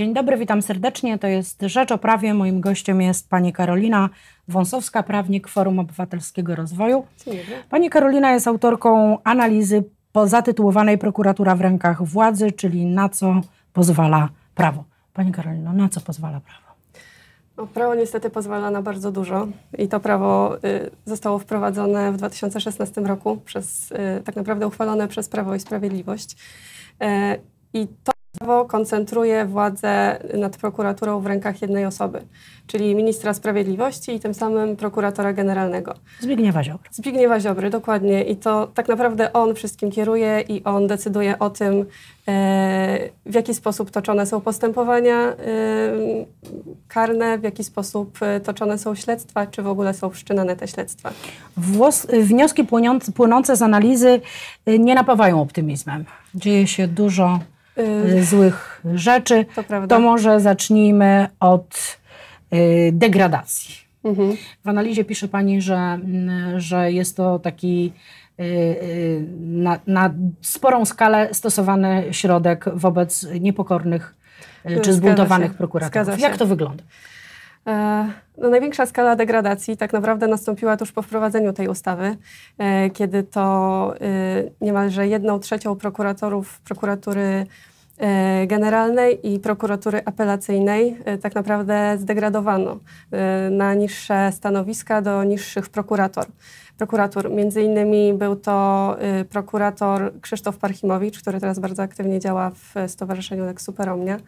Dzień dobry, witam serdecznie. To jest Rzecz o Prawie. Moim gościem jest pani Karolina Wąsowska, prawnik Forum Obywatelskiego Rozwoju. Pani Karolina jest autorką analizy zatytułowanej Prokuratura w rękach władzy, czyli na co pozwala prawo. Pani Karolino, na co pozwala prawo? No, prawo niestety pozwala na bardzo dużo i to prawo y, zostało wprowadzone w 2016 roku przez y, tak naprawdę uchwalone przez Prawo i Sprawiedliwość. Y, I to prawo koncentruje władzę nad prokuraturą w rękach jednej osoby, czyli ministra sprawiedliwości i tym samym prokuratora generalnego. Zbigniewa Ziobry. Zbigniewa Ziobry, dokładnie. I to tak naprawdę on wszystkim kieruje i on decyduje o tym, e, w jaki sposób toczone są postępowania e, karne, w jaki sposób e, toczone są śledztwa, czy w ogóle są wszczynane te śledztwa. Włos wnioski płynące z analizy nie napawają optymizmem. Dzieje się dużo Y, złych rzeczy, to, to może zacznijmy od y, degradacji. Mhm. W analizie pisze pani, że, mm, że jest to taki y, na, na sporą skalę stosowany środek wobec niepokornych czy zbuntowanych prokuratorów. Jak to wygląda? E, no, największa skala degradacji tak naprawdę nastąpiła tuż po wprowadzeniu tej ustawy, e, kiedy to niemalże jedną trzecią prokuratorów prokuratury E, generalnej i Prokuratury Apelacyjnej e, tak naprawdę zdegradowano e, na niższe stanowiska do niższych prokurator. prokuratur. Między innymi był to prokurator Krzysztof Parchimowicz, który teraz bardzo aktywnie działa w Stowarzyszeniu Lex Superomnia.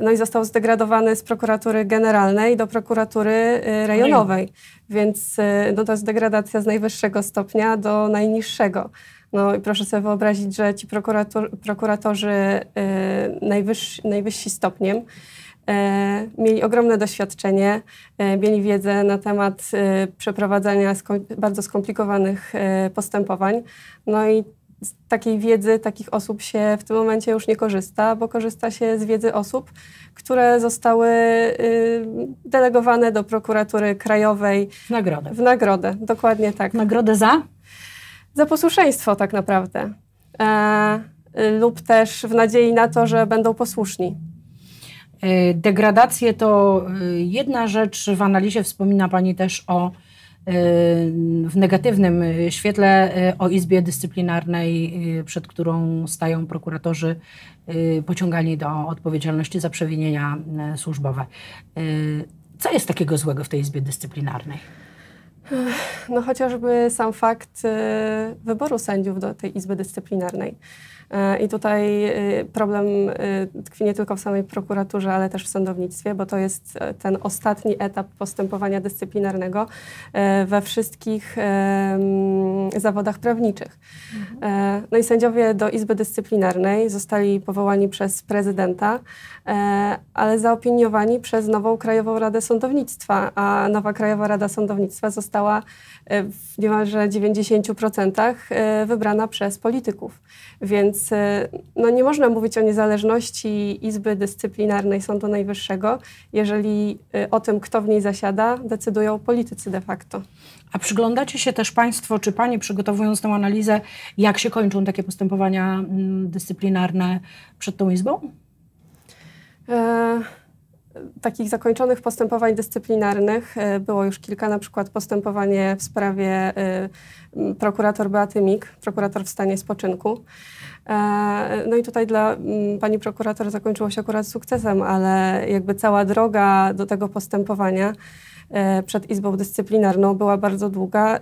No i został zdegradowany z prokuratury generalnej do prokuratury rejonowej, no więc no to jest degradacja z najwyższego stopnia do najniższego. No i proszę sobie wyobrazić, że ci prokurator, prokuratorzy y, najwyżsi, najwyżsi stopniem y, mieli ogromne doświadczenie, y, mieli wiedzę na temat przeprowadzania bardzo skomplikowanych postępowań. No i z takiej wiedzy takich osób się w tym momencie już nie korzysta, bo korzysta się z wiedzy osób, które zostały delegowane do prokuratury krajowej. W nagrodę. W nagrodę, dokładnie tak. Nagrodę za? za posłuszeństwo tak naprawdę. E, lub też w nadziei na to, że będą posłuszni. E, degradacje to e, jedna rzecz. W analizie wspomina Pani też o e, w negatywnym świetle o Izbie Dyscyplinarnej, przed którą stają prokuratorzy pociągani do odpowiedzialności za przewinienia służbowe. Co jest takiego złego w tej Izbie Dyscyplinarnej? No chociażby sam fakt y, wyboru sędziów do tej Izby Dyscyplinarnej. E, I tutaj y, problem y, tkwi nie tylko w samej prokuraturze, ale też w sądownictwie, bo to jest e, ten ostatni etap postępowania dyscyplinarnego e, we wszystkich mm, zawodach prawniczych. No i sędziowie do Izby Dyscyplinarnej zostali powołani przez prezydenta, ale zaopiniowani przez nową Krajową Radę Sądownictwa, a nowa Krajowa Rada Sądownictwa została została e, w niemalże 90% e, wybrana przez polityków. Więc e, no, nie można mówić o niezależności Izby Dyscyplinarnej Sądu Najwyższego, jeżeli o tym, kto w niej zasiada, decydują politycy de facto. A przyglądacie się też Państwo, czy Pani przygotowując tę analizę, jak się kończą takie postępowania mm, dyscyplinarne przed tą Izbą? E takich zakończonych postępowań dyscyplinarnych e, było już kilka, na przykład postępowanie w sprawie e, prokurator Beaty Mik, prokurator w stanie spoczynku. E, no i tutaj dla pani prokurator zakończyło się akurat sukcesem, ale jakby cała droga do tego postępowania przed Izbą Dyscyplinarną była bardzo długa.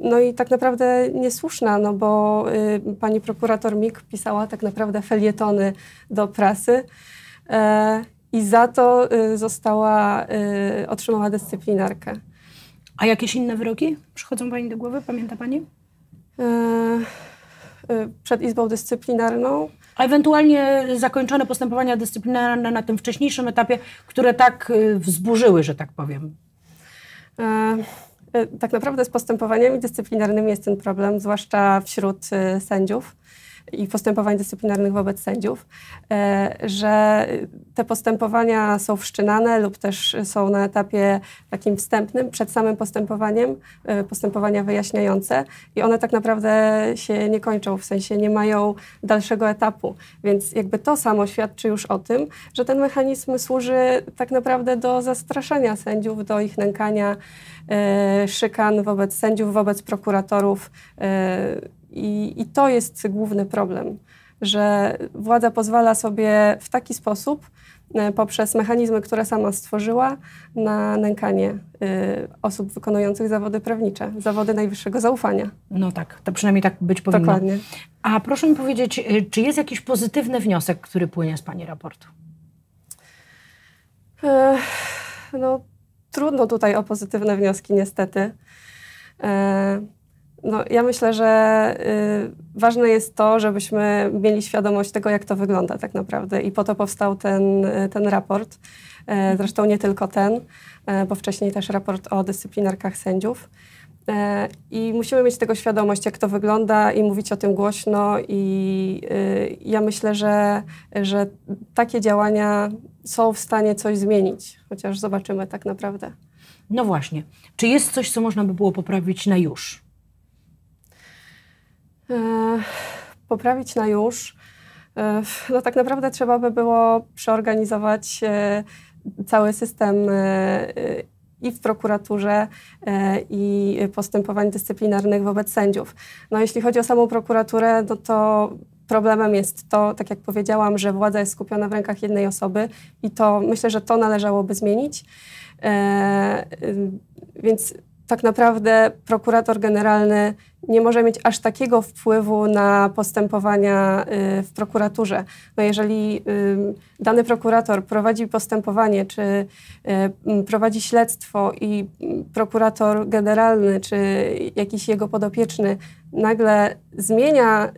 No i tak naprawdę niesłuszna, no bo pani prokurator Mik pisała tak naprawdę felietony do prasy i za to y, została, y, otrzymała dyscyplinarkę. A jakieś inne wyroki przychodzą Pani do głowy? Pamięta Pani? Y, przed Izbą Dyscyplinarną. A ewentualnie zakończone postępowania dyscyplinarne na tym wcześniejszym etapie, które tak wzburzyły, że tak powiem. Tak naprawdę z postępowaniami dyscyplinarnymi jest ten problem, zwłaszcza wśród sędziów i postępowań dyscyplinarnych wobec sędziów, e, że te postępowania są wszczynane lub też są na etapie takim wstępnym, przed samym postępowaniem, e, postępowania wyjaśniające i one tak naprawdę się nie kończą, w sensie nie mają dalszego etapu. Więc jakby to samo świadczy już o tym, że ten mechanizm służy tak naprawdę do zastraszenia sędziów, do ich nękania, e, szykan wobec sędziów, wobec prokuratorów i, I to jest główny problem, że władza pozwala sobie w taki sposób, e, poprzez mechanizmy, które sama stworzyła, na nękanie y, osób wykonujących zawody prawnicze, zawody najwyższego zaufania. No tak, to przynajmniej tak być powinno. Dokładnie. A proszę mi powiedzieć, y, czy jest jakiś pozytywny wniosek, który płynie z Pani raportu? Ech, no, trudno tutaj o pozytywne wnioski, niestety. Ech, no, ja myślę, że y, ważne jest to, żebyśmy mieli świadomość tego, jak to wygląda tak naprawdę. I po to powstał ten, ten raport. E, zresztą nie tylko ten, e, bo wcześniej też raport o dyscyplinarkach sędziów. E, I musimy mieć tego świadomość, jak to wygląda i mówić o tym głośno. I y, ja myślę, że, że takie działania są w stanie coś zmienić, chociaż zobaczymy tak naprawdę. No właśnie. Czy jest coś, co można by było poprawić na już? E, poprawić na już, e, no tak naprawdę trzeba by było przeorganizować e, cały system i w prokuraturze i postępowań dyscyplinarnych wobec sędziów. No jeśli chodzi o samą prokuraturę, no to problemem jest to, tak jak powiedziałam, że władza jest skupiona w rękach jednej osoby i to myślę, że to należałoby zmienić. Więc tak naprawdę prokurator generalny nie może mieć aż takiego wpływu na postępowania y, w prokuraturze. No jeżeli y, dany prokurator prowadzi postępowanie, czy y, prowadzi śledztwo i prokurator generalny, czy jakiś jego podopieczny nagle zmienia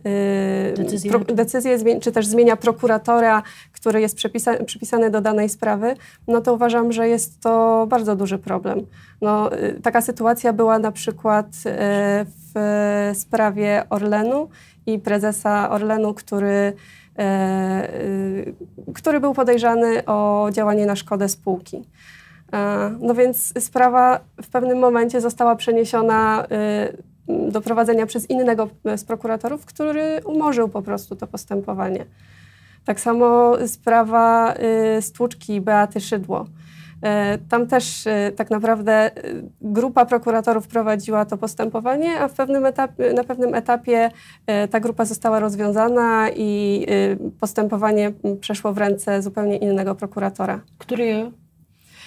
decyzję, decyzję czy też zmienia prokuratora, który jest przypisany do danej sprawy, no to uważam, że jest to bardzo duży problem. No, taka sytuacja była na przykład w E, sprawie Orlenu i prezesa Orlenu, który, e, e, który był podejrzany o działanie na szkodę spółki. No więc sprawa w pewnym momencie została przeniesiona do prowadzenia przez innego z prokuratorów, który umorzył po prostu to postępowanie. Tak samo sprawa stłuczki Beaty Szydło. E, tam też e, tak naprawdę e, grupa prokuratorów prowadziła to postępowanie, a pewnym etapie, na pewnym etapie ta grupa została rozwiązana i postępowanie przeszło w ręce zupełnie innego prokuratora. Który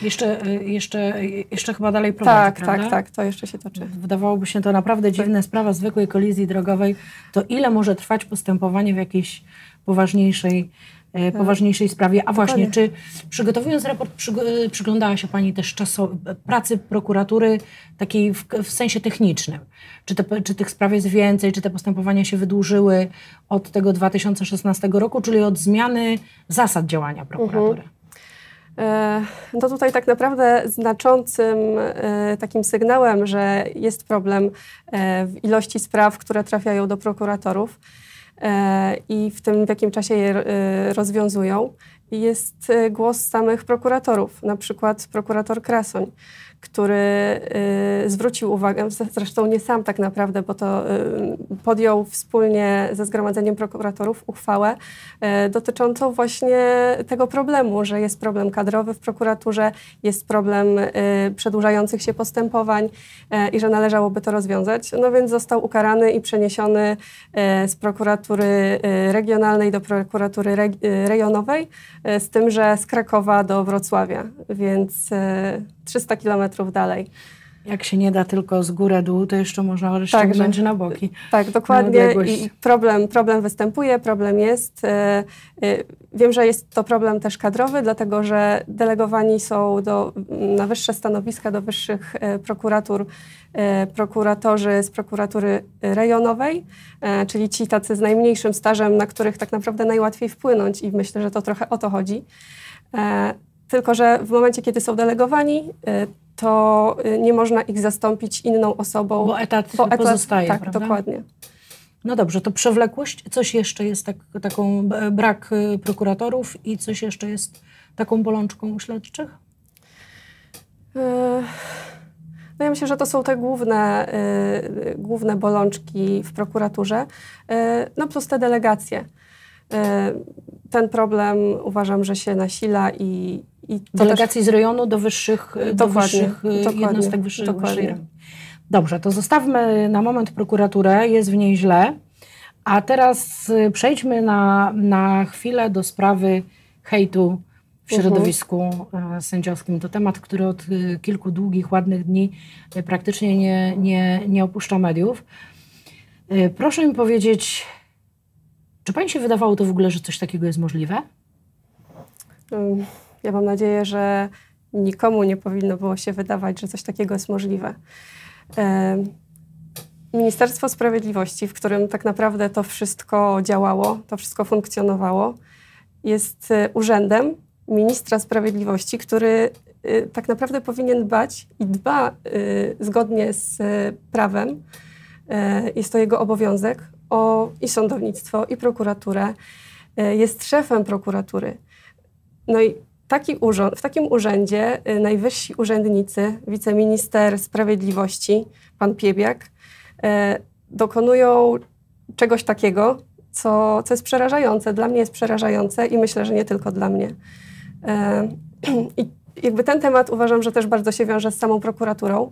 jeszcze, jeszcze, jeszcze chyba dalej prowadzi, Tak, prawda? tak, tak, to jeszcze się toczy. Wydawałoby się to naprawdę tak. dziwna sprawa zwykłej kolizji drogowej. To ile może trwać postępowanie w jakiejś poważniejszej E, tak. poważniejszej sprawie. A właśnie, czy przygotowując raport, e, przyglądała się Pani też czaso- e, pracy prokuratury takiej w, w sensie technicznym? Czy, te, czy tych spraw jest więcej? Czy te postępowania się wydłużyły od tego 2016 roku, czyli od zmiany zasad działania prokuratury? Mhm. No tutaj tak naprawdę znaczącym takim sygnałem, że jest problem w ilości spraw, które trafiają do prokuratorów, E, i w tym, w jakim czasie je e, rozwiązują, jest e, głos samych prokuratorów, na przykład prokurator Krasoń który y, zwrócił uwagę, zresztą nie sam tak naprawdę, bo to y, podjął wspólnie ze Zgromadzeniem Prokuratorów uchwałę y, dotyczącą właśnie tego problemu, że jest problem kadrowy w prokuraturze, jest problem przedłużających się postępowań i że należałoby to rozwiązać. No więc został ukarany i przeniesiony z prokuratury regionalnej do prokuratury rejonowej, z tym, że z Krakowa do Wrocławia. Więc 300 kilometrów dalej. Jak się nie da tylko z górę dół, to jeszcze można rozciągnąć tak, no. na boki. Tak, dokładnie. I problem, problem występuje, problem jest. E, e, wiem, że jest to problem też kadrowy, dlatego że delegowani są do, na wyższe stanowiska, do wyższych e, prokuratur prokuratorzy z prokuratury rejonowej, czyli ci tacy z najmniejszym stażem, na których tak naprawdę najłatwiej wpłynąć i myślę, że to trochę o to chodzi. Tylko, że w momencie, kiedy są delegowani, y, to y, nie można ich zastąpić inną osobą. Bo etat, bo etat pozostaje, Tak, prawda? dokładnie. No dobrze, to przewlekłość, coś jeszcze jest tak, taką, brak y, prokuratorów i coś jeszcze jest taką bolączką u śledczych? No ja myślę, że to są te główne, główne bolączki w prokuraturze. No plus te delegacje. Ten problem uważam, że się nasila i, i delegacji też... z rejonu do wyższych, do wyższych jednostek wyższych, dokładnie. Dobrze, to zostawmy na moment prokuraturę, jest w niej źle. A teraz y, przejdźmy na, na chwilę do sprawy hejtu w mhm. środowisku mhm. sędziowskim. To temat, który od y, kilku długich, ładnych dni praktycznie nie, nie, nie opuszcza mediów. Proszę mi powiedzieć, czy Pani się wydawało to w ogóle, że coś takiego jest możliwe? Mm. Ja mam nadzieję, że nikomu nie powinno było się wydawać, że coś takiego jest możliwe. Ministerstwo Sprawiedliwości, w którym tak naprawdę to wszystko działało, to wszystko funkcjonowało, jest e, urzędem ministra sprawiedliwości, który e, tak naprawdę powinien dbać i dba e, zgodnie z prawem. Jest to jego obowiązek o i sądownictwo, i prokuraturę. Jest szefem prokuratury. No i taki urząd, w takim urzędzie y, najwyżsi urzędnicy, wiceminister sprawiedliwości, pan Piebiak, y, dokonują czegoś takiego, co, co jest przerażające. Dla mnie jest przerażające i myślę, że nie tylko dla mnie. Y, I jakby ten temat uważam, że też bardzo się wiąże z samą prokuraturą.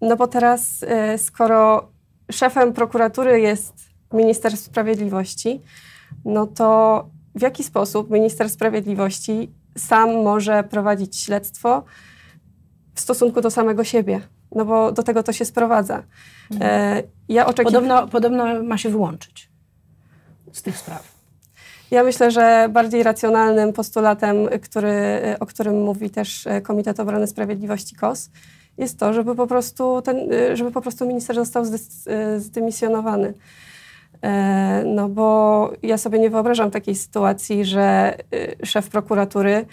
No bo teraz, skoro szefem prokuratury jest minister sprawiedliwości, no to w jaki sposób minister sprawiedliwości sam może prowadzić śledztwo w stosunku do samego siebie. No bo do tego to się sprowadza. Mhm. E, ja oczekiwam... podobno, podobno ma się wyłączyć z tych spraw. Ja myślę, że bardziej racjonalnym postulatem, który, e, o którym mówi też e, Komitet Obrony Sprawiedliwości KOS, jest to, żeby po prostu, ten, żeby po prostu minister został zdymisjonowany. E, no bo ja sobie nie wyobrażam takiej sytuacji, że y, szef prokuratury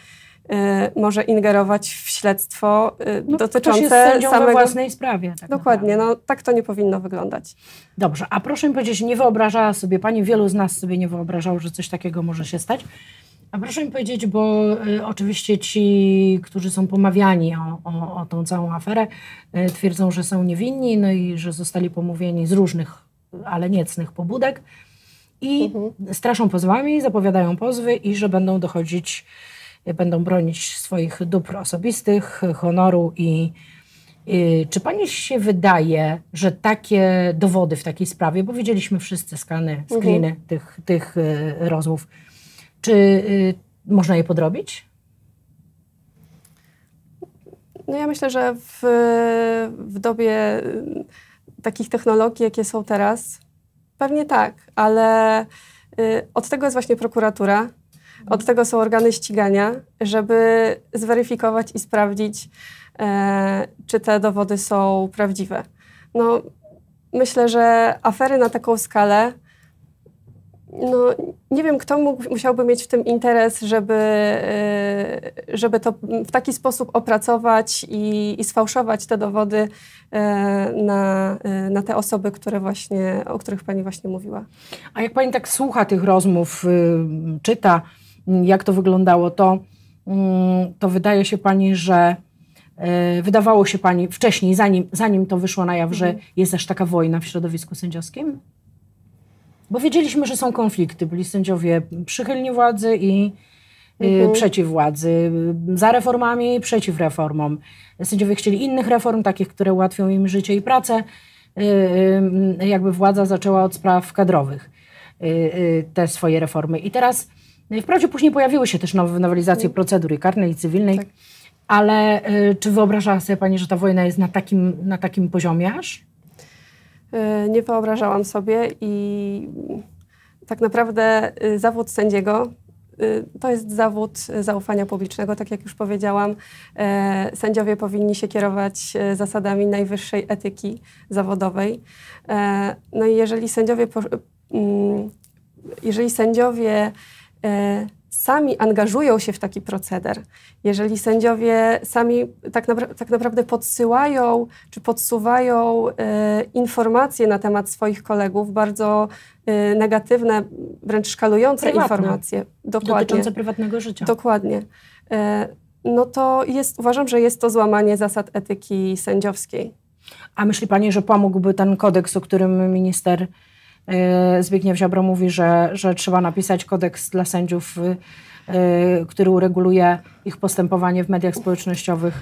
y, może ingerować w śledztwo y, no, dotyczące jest samego... własnej sprawie. Tak Dokładnie, no tak to nie powinno wyglądać. Dobrze, a proszę mi powiedzieć, nie wyobrażała sobie Pani, wielu z nas sobie nie wyobrażało, że coś takiego może się stać. A proszę mi powiedzieć, bo y, oczywiście ci, którzy są pomawiani o, o, o tą całą aferę, y, twierdzą, że są niewinni, no i że zostali pomówieni z różnych ale niecnych pobudek i mhm. straszą pozwami, zapowiadają pozwy i że będą dochodzić, będą bronić swoich dóbr osobistych, honoru i y, czy pani się wydaje, że takie dowody w takiej sprawie, bo widzieliśmy wszyscy skany, mhm. screeny mhm. tych, tych y, rozmów, czy y, można je podrobić? No ja myślę, że w, w dobie takich technologii, jakie są teraz? Pewnie tak, ale y, od tego jest właśnie prokuratura, od tego są organy ścigania, żeby zweryfikować i sprawdzić, e, czy te dowody są prawdziwe. No, myślę, że afery na taką skalę no, nie wiem, kto mógł, musiałby mieć w tym interes, żeby, y, żeby to w taki sposób opracować i, i sfałszować te dowody y, na, y, na te osoby, które właśnie, o których Pani właśnie mówiła. A jak Pani tak słucha tych rozmów, czyta, mm, jak to wyglądało, to, mm, to wydaje się Pani, że wydawało się Pani wcześniej, zanim, zanim to wyszło na jaw, że mhm. jest aż taka wojna w środowisku sędziowskim? Bo wiedzieliśmy, że są konflikty. Byli sędziowie przychylni władzy i y, mhm. przeciw władzy, za reformami i przeciw reformom. Sędziowie chcieli innych reform, takich, które ułatwią im życie i pracę. Y, y, jakby władza zaczęła od spraw kadrowych te swoje reformy. I teraz, wprawdzie później pojawiły się też nowe nowelizacje mhm. procedury karnej i cywilnej, tak. ale czy wyobrażała sobie Pani, że ta wojna jest na takim, na takim poziomie aż? Y, nie wyobrażałam sobie i tak naprawdę y, zawód sędziego y, to jest zawód zaufania publicznego. Tak jak już powiedziałam, sędziowie powinni się kierować zasadami najwyższej etyki zawodowej. No i jeżeli sędziowie, mm, jeżeli sędziowie sami angażują się w taki proceder, jeżeli sędziowie sami tak, na, tak naprawdę podsyłają czy podsuwają e, informacje na temat swoich kolegów, bardzo e, negatywne, wręcz szkalujące Prywatne. informacje. Dokładnie. Dotyczące prywatnego życia. Dokładnie. E, no to jest, uważam, że jest to złamanie zasad etyki sędziowskiej. A myśli Pani, że pomógłby ten kodeks, o którym minister E, Zbigniew Ziobro mówi, że, że trzeba napisać kodeks dla sędziów, y, y, który ureguluje ich postępowanie w mediach społecznościowych.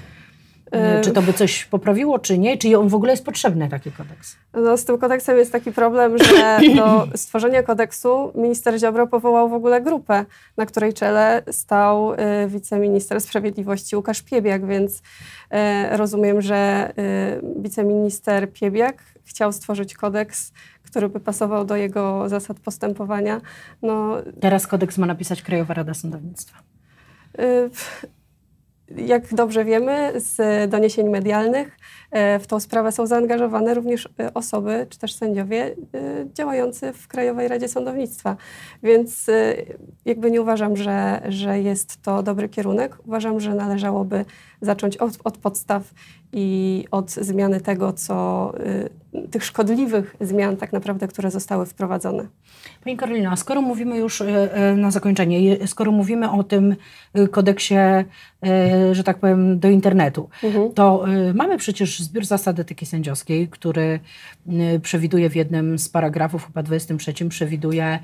E, czy to by coś poprawiło, czy nie? Czy on w ogóle jest potrzebny, taki kodeks? No, z tym kodeksem jest taki problem, że do stworzenia kodeksu minister Ziobro powołał w ogóle grupę, na której czele stał y, wiceminister sprawiedliwości Łukasz Piebiak, więc rozumiem, że wiceminister Piebiak chciał stworzyć kodeks, który by pasował do jego zasad postępowania. No, Teraz kodeks ma napisać Krajowa Rada Sądownictwa. Y, jak dobrze wiemy z doniesień medialnych, E, w tą sprawę są zaangażowane również e, osoby, czy też sędziowie e, działający w Krajowej Radzie Sądownictwa. Więc jakby nie uważam, że, że jest to dobry kierunek. Uważam, że należałoby zacząć od, od podstaw i od zmiany tego, co tych szkodliwych zmian tak naprawdę, które zostały wprowadzone. Pani Karolina, skoro mówimy już na zakończenie, skoro mówimy o tym kodeksie, że tak powiem, do internetu, mhm. to mamy przecież zbiór zasad etyki sędziowskiej, który y, przewiduje w jednym z paragrafów, chyba 23, przewiduje,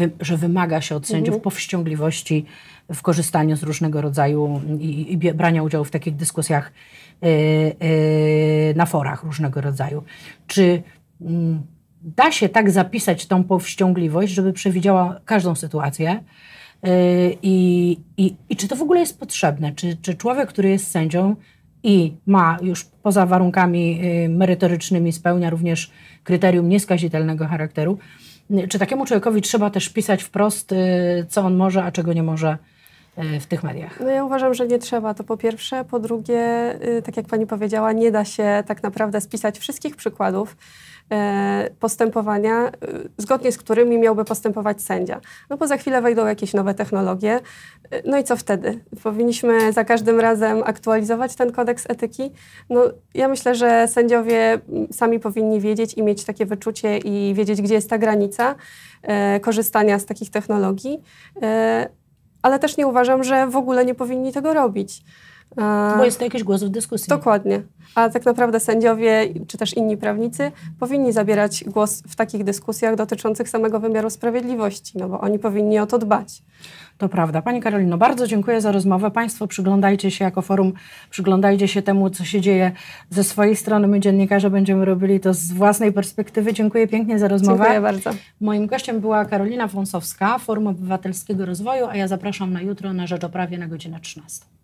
y, że wymaga się od mhm. sędziów powściągliwości w korzystaniu z różnego rodzaju mm, i, i brania udziału w takich dyskusjach y, na forach różnego rodzaju. Czy mm, da się tak zapisać tą powściągliwość, żeby przewidziała każdą sytuację? I, i, I, czy to w ogóle jest potrzebne? Czy, czy człowiek, który jest sędzią, i ma już poza warunkami y, merytorycznymi, spełnia również kryterium nieskazitelnego charakteru. Czy takiemu człowiekowi trzeba też pisać wprost, y, co on może, a czego nie może? w tych mediach? No ja uważam, że nie trzeba, to po pierwsze. Po drugie, y, tak jak pani powiedziała, nie da się tak naprawdę spisać wszystkich przykładów e, postępowania, y, zgodnie z którymi miałby postępować sędzia. No bo za chwilę wejdą jakieś nowe technologie. E, no i co wtedy? Powinniśmy za każdym razem aktualizować ten kodeks etyki? No ja myślę, że sędziowie mm, sami powinni wiedzieć i mieć takie wyczucie i wiedzieć, gdzie jest ta granica e, korzystania z takich technologii ale też nie uważam, że w ogóle nie powinni tego robić. E, bo jest to jakiś głos w dyskusji. Dokładnie. A tak naprawdę sędziowie czy też inni prawnicy powinni zabierać głos w takich dyskusjach dotyczących samego wymiaru sprawiedliwości, no bo oni powinni o to dbać. To prawda. Pani Karolino, bardzo dziękuję za rozmowę. Państwo przyglądajcie się jako forum, przyglądajcie się temu, co się dzieje ze swojej strony. My dziennikarze będziemy robili to z własnej perspektywy. Dziękuję pięknie za rozmowę. Dziękuję bardzo. Moim gościem była Karolina Wąsowska, Forum Obywatelskiego Rozwoju, a ja zapraszam na jutro na Rzecz o na godzinę 13.